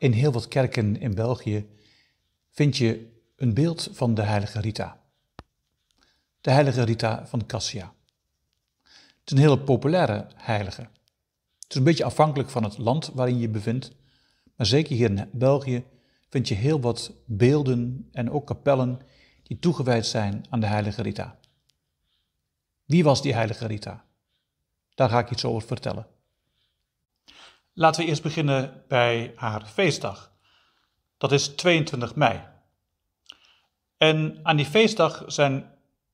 in heel wat kerken in België vind je een beeld van de heilige Rita. De heilige Rita van Cassia. Het is een hele populaire heilige. Het is een beetje afhankelijk van het land waarin je je bevindt, maar zeker hier in België vind je heel wat beelden en ook kapellen die toegewijd zijn aan de heilige Rita. Wie was die heilige Rita? Daar ga ik iets over vertellen. Laten we eerst beginnen bij haar feestdag. Dat is 22 mei. En aan die feestdag zijn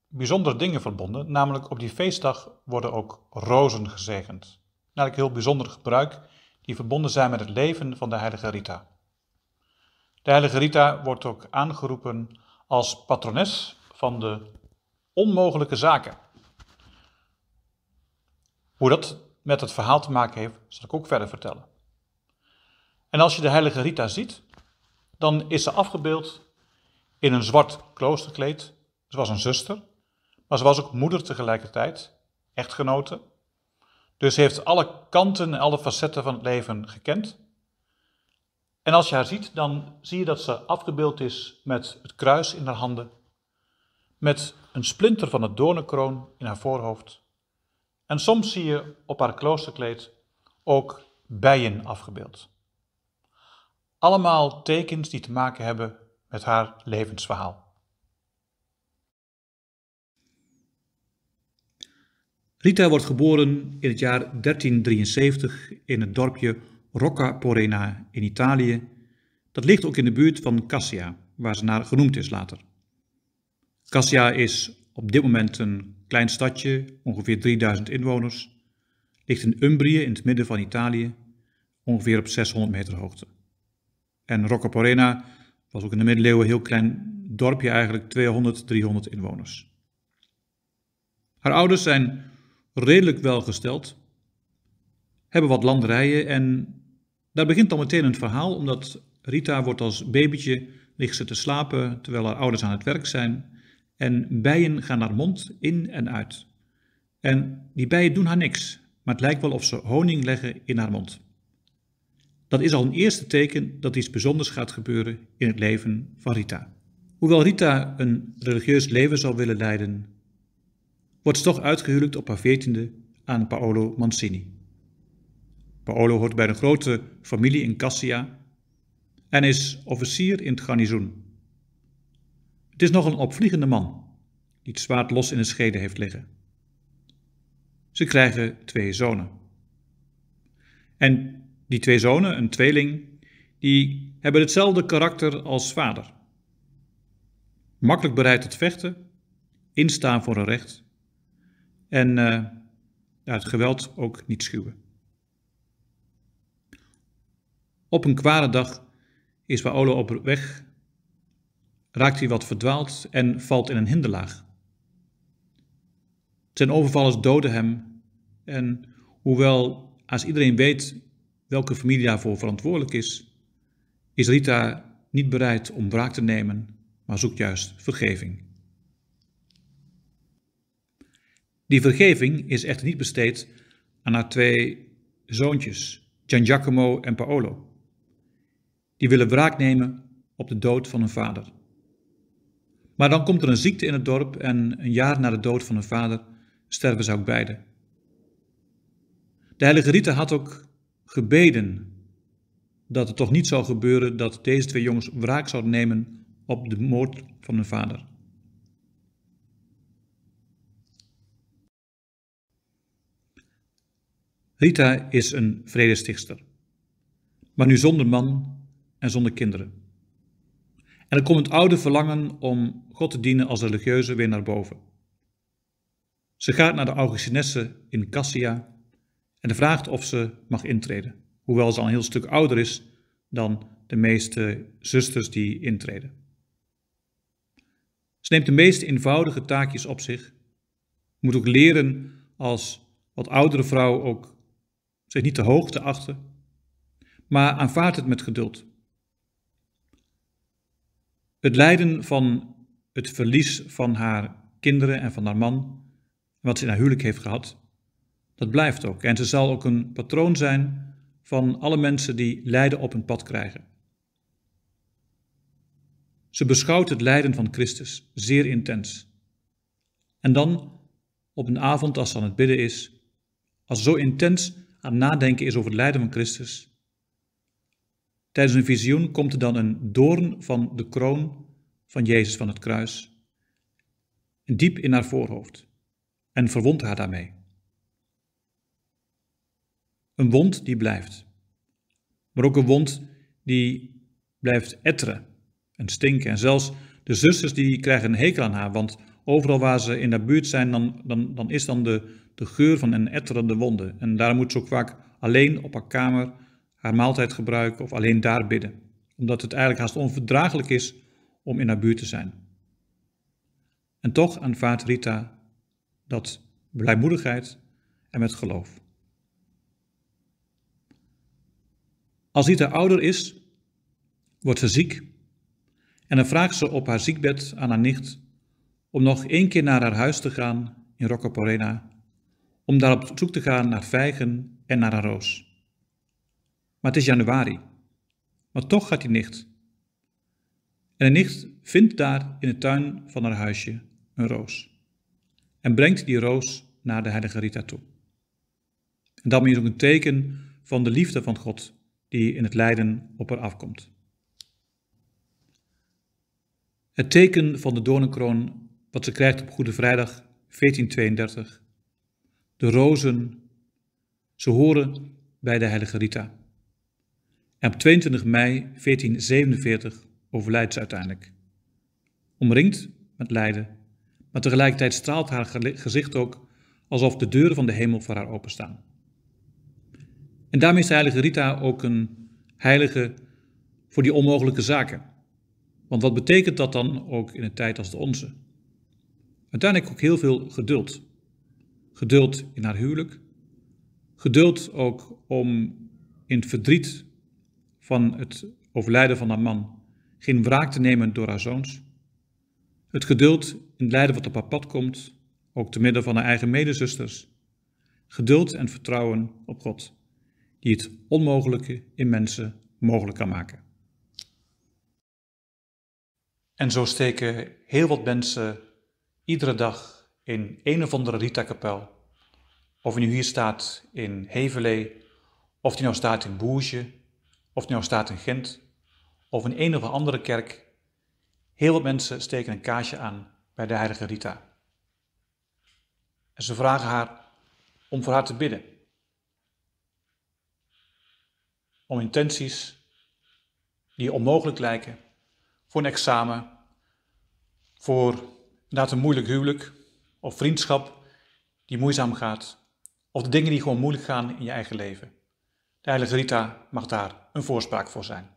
bijzondere dingen verbonden, namelijk op die feestdag worden ook rozen gezegend. Namelijk een heel bijzonder gebruik die verbonden zijn met het leven van de heilige Rita. De heilige Rita wordt ook aangeroepen als patrones van de onmogelijke zaken. Hoe dat met het verhaal te maken heeft, zal ik ook verder vertellen. En als je de heilige Rita ziet, dan is ze afgebeeld in een zwart kloosterkleed. Ze was een zuster, maar ze was ook moeder tegelijkertijd, echtgenote. Dus ze heeft alle kanten en alle facetten van het leven gekend. En als je haar ziet, dan zie je dat ze afgebeeld is met het kruis in haar handen, met een splinter van het doornenkroon in haar voorhoofd en soms zie je op haar kloosterkleed ook bijen afgebeeld. Allemaal tekens die te maken hebben met haar levensverhaal. Rita wordt geboren in het jaar 1373 in het dorpje Rocca Porena in Italië. Dat ligt ook in de buurt van Cassia, waar ze naar genoemd is later. Cassia is op dit moment een klein stadje, ongeveer 3000 inwoners, ligt in Umbrië in het midden van Italië, ongeveer op 600 meter hoogte. En Roccaporena was ook in de middeleeuwen een heel klein dorpje, eigenlijk 200, 300 inwoners. Haar ouders zijn redelijk welgesteld, hebben wat landerijen en daar begint al meteen een verhaal, omdat Rita wordt als babytje, ligt ze te slapen terwijl haar ouders aan het werk zijn en bijen gaan haar mond in en uit. En die bijen doen haar niks, maar het lijkt wel of ze honing leggen in haar mond. Dat is al een eerste teken dat iets bijzonders gaat gebeuren in het leven van Rita. Hoewel Rita een religieus leven zal willen leiden, wordt ze toch uitgehuwelijkd op haar veertiende aan Paolo Mancini. Paolo hoort bij een grote familie in Cassia en is officier in het garnizoen. Het is nog een opvliegende man, die het zwaard los in de schede heeft liggen. Ze krijgen twee zonen. En die twee zonen, een tweeling, die hebben hetzelfde karakter als vader. Makkelijk bereid tot vechten, instaan voor een recht en uh, het geweld ook niet schuwen. Op een kwade dag is Paolo op weg raakt hij wat verdwaald en valt in een hinderlaag. Zijn overvallers doden hem en hoewel als iedereen weet welke familie daarvoor verantwoordelijk is, is Rita niet bereid om wraak te nemen, maar zoekt juist vergeving. Die vergeving is echter niet besteed aan haar twee zoontjes, Gian Giacomo en Paolo. Die willen wraak nemen op de dood van hun vader. Maar dan komt er een ziekte in het dorp en een jaar na de dood van hun vader sterven ze ook beiden. De heilige Rita had ook gebeden dat het toch niet zou gebeuren dat deze twee jongens wraak zouden nemen op de moord van hun vader. Rita is een vredestichter, maar nu zonder man en zonder kinderen. En er komt het oude verlangen om God te dienen als religieuze weer naar boven. Ze gaat naar de Augustinesse in Cassia en vraagt of ze mag intreden, hoewel ze al een heel stuk ouder is dan de meeste zusters die intreden. Ze neemt de meest eenvoudige taakjes op zich, moet ook leren als wat oudere vrouw ook zich niet te hoog te achten, maar aanvaardt het met geduld. Het lijden van het verlies van haar kinderen en van haar man, wat ze in huwelijk heeft gehad, dat blijft ook. En ze zal ook een patroon zijn van alle mensen die lijden op hun pad krijgen. Ze beschouwt het lijden van Christus zeer intens. En dan, op een avond als ze aan het bidden is, als zo intens aan het nadenken is over het lijden van Christus, Tijdens een visioen komt er dan een doorn van de kroon van Jezus van het kruis diep in haar voorhoofd en verwondt haar daarmee. Een wond die blijft, maar ook een wond die blijft etteren en stinken. En zelfs de zusters die krijgen een hekel aan haar, want overal waar ze in de buurt zijn, dan, dan, dan is dan de, de geur van een etterende wonde. En daar moet ze ook vaak alleen op haar kamer haar maaltijd gebruiken of alleen daar bidden, omdat het eigenlijk haast onverdraaglijk is om in haar buurt te zijn. En toch aanvaardt Rita dat blijmoedigheid en met geloof. Als Rita ouder is, wordt ze ziek en dan vraagt ze op haar ziekbed aan haar nicht om nog één keer naar haar huis te gaan in Roccaporena, om daar op zoek te gaan naar vijgen en naar een roos. Maar het is januari. Maar toch gaat die nicht. En de nicht vindt daar in de tuin van haar huisje een roos. En brengt die roos naar de heilige Rita toe. En dat is ook een teken van de liefde van God die in het lijden op haar afkomt. Het teken van de doornenkroon wat ze krijgt op Goede Vrijdag 1432. De rozen, ze horen bij de heilige Rita. En op 22 mei 1447 overlijdt ze uiteindelijk. Omringd met lijden, maar tegelijkertijd straalt haar gezicht ook alsof de deuren van de hemel voor haar openstaan. En daarmee is de heilige Rita ook een heilige voor die onmogelijke zaken. Want wat betekent dat dan ook in een tijd als de onze? Uiteindelijk ook heel veel geduld. Geduld in haar huwelijk. Geduld ook om in het verdriet van het overlijden van haar man, geen wraak te nemen door haar zoons, het geduld in het lijden wat op haar pad komt, ook te midden van haar eigen medezusters, geduld en vertrouwen op God, die het onmogelijke in mensen mogelijk kan maken. En zo steken heel wat mensen iedere dag in een of andere Rita-kapel. Of hij nu hier staat in Hevelee, of die nou staat in Bourges, of het nou staat in Gent of in een of andere kerk, heel wat mensen steken een kaasje aan bij de heilige Rita. En ze vragen haar om voor haar te bidden. Om intenties die onmogelijk lijken, voor een examen, voor inderdaad een moeilijk huwelijk of vriendschap die moeizaam gaat, of de dingen die gewoon moeilijk gaan in je eigen leven. De heilige Rita mag daar een voorspraak voor zijn.